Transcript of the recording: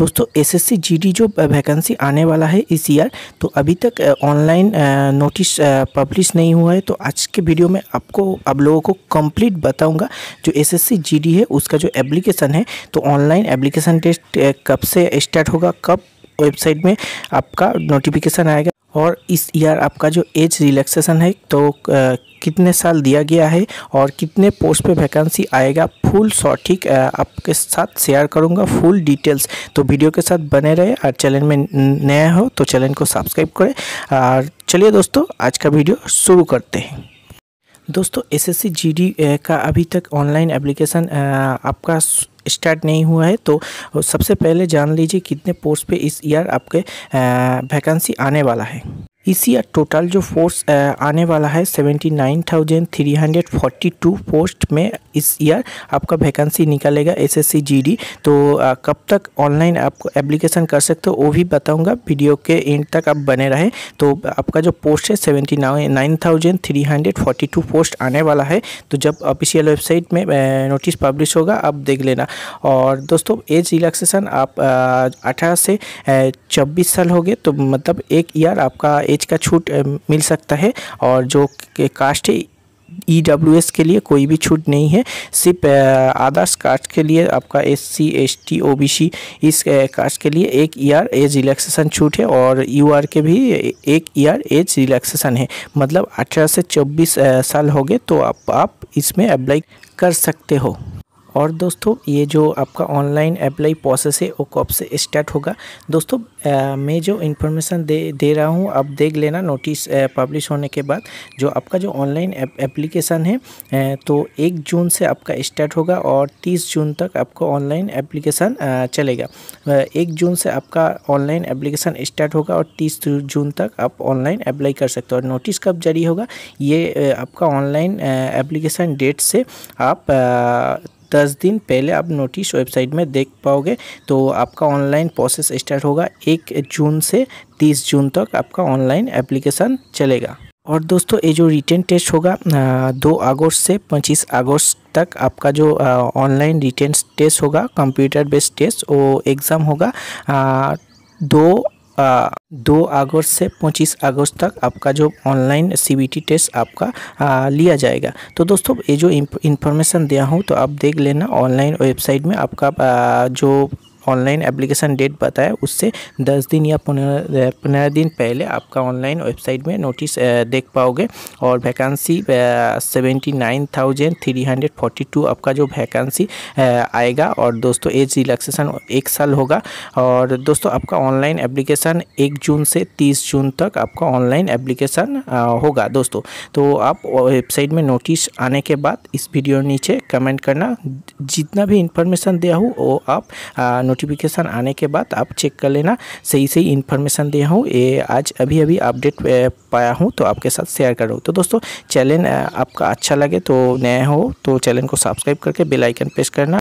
दोस्तों SSC GD जो vacancy आने वाला है इस ईयर तो अभी तक ऑनलाइन नोटिस पब्लिश नहीं हुआ है तो आज के वीडियो में आपको आप लोगों को कंप्लीट बताऊंगा जो एसएससी जीडी है उसका जो एप्लीकेशन है तो ऑनलाइन एप्लीकेशन टेस्ट कब से स्टार्ट होगा कब वेबसाइट में आपका नोटिफिकेशन आएगा और इस ईयर आपका जो एज रिलैक्सेशन है तो आ, कितने साल दिया गया है और कितने पोस्ट पे वैकेंसी आएगा फुल सॉटिक आपके साथ शेयर करूंगा फुल डिटेल्स तो वीडियो के साथ बने रहे और चैनल में नया हो तो चैनल को सब्सक्राइब करें और चलिए दोस्तों आज का वीडियो शुरू करते हैं दोस्तों एसएससी जीडी का अभी तक ऑनलाइन एप्लीकेशन आपका स्टार्ट नहीं हुआ है तो सबसे पहले जान लीजिए कितने पोस्ट पे इस ईयर आपके वैकेंसी आने वाला है इसी या टोटल जो फोर्स आने वाला है seventy nine thousand three hundred forty two post में इस ईयर आपका वैकेंसी निकलेगा एसएससी जीडी तो कब तक ऑनलाइन आप एप्लीकेशन कर सकते हो वो भी बताऊंगा वीडियो के एंड तक आप बने रहे तो आपका जो पोस्ट है seventy nine nine thousand three hundred forty two post आने वाला है तो जब ऑफिशियल वेबसाइट में नोटिस पब्लिश होगा आप देख लेना और दोस्तों एज रिलैक्सेशन आप अठारह से छब्बीस साल हो गए तो मतलब एक ईयर आपका एज का छूट मिल सकता है और जो कास्ट है ई e के लिए कोई भी छूट नहीं है सिर्फ आदर्श कास्ट के लिए आपका S C S T O B C इस कास्ट के लिए एक ईयर एज रिलैक्सेशन छूट है और यू आर के भी एक ईयर एज रिलैक्सेशन है मतलब अठारह से चौबीस साल हो गए तो आप, आप इसमें अप्लाई कर सकते हो और दोस्तों ये जो आपका ऑनलाइन अप्लाई प्रोसेस है वो कब से स्टार्ट होगा दोस्तों आ, मैं जो इन्फॉर्मेशन दे दे रहा हूँ आप देख लेना नोटिस पब्लिश होने के बाद जो आपका जो ऑनलाइन एप्लीकेशन है आ, तो एक जून से आपका स्टार्ट होगा और तीस जून तक आपको ऑनलाइन एप्लीकेशन चलेगा एक जून से आपका ऑनलाइन एप्लीकेशन स्टार्ट होगा और तीस जून तक आप ऑनलाइन अप्लाई कर सकते हो और नोटिस कब जारी होगा ये आपका ऑनलाइन एप्लीकेशन डेट से आप दस दिन पहले आप नोटिस वेबसाइट में देख पाओगे तो आपका ऑनलाइन प्रोसेस स्टार्ट होगा एक जून से तीस जून तक आपका ऑनलाइन एप्लीकेशन चलेगा और दोस्तों ये जो रिटर्न टेस्ट होगा दो अगस्त से पच्चीस अगस्त तक आपका जो ऑनलाइन रिटर्न टेस्ट होगा कंप्यूटर बेस्ड टेस्ट वो एग्ज़ाम होगा आ, दो दो अगस्त से पच्चीस अगस्त तक आपका जो ऑनलाइन सी टेस्ट आपका आ, लिया जाएगा तो दोस्तों ये जो इन्फॉर्मेशन दिया हूँ तो आप देख लेना ऑनलाइन वेबसाइट में आपका आ, जो ऑनलाइन एप्लीकेशन डेट बताया उससे दस दिन या पंद्रह पंद्रह दिन पहले आपका ऑनलाइन वेबसाइट में नोटिस देख पाओगे और vacancy seventy nine thousand three hundred forty two आपका जो वैकेंसी आएगा और दोस्तों एज रिलैक्सेशन एक साल होगा और दोस्तों आपका ऑनलाइन एप्लीकेशन एक जून से तीस जून तक आपका ऑनलाइन एप्लीकेशन होगा दोस्तों तो आप वेबसाइट में नोटिस आने के बाद इस वीडियो नीचे कमेंट करना जितना भी इंफॉर्मेशन दिया हो वो आप नोटिस नोटिफिकेशन आने के बाद आप चेक कर लेना सही सही इन्फॉर्मेशन दिया हूँ ये आज अभी अभी अपडेट पाया हूँ तो आपके साथ शेयर कर रहा हूँ तो दोस्तों चैनल आपका अच्छा लगे तो नया हो तो चैनल को सब्सक्राइब करके बेलाइकन प्रेस करना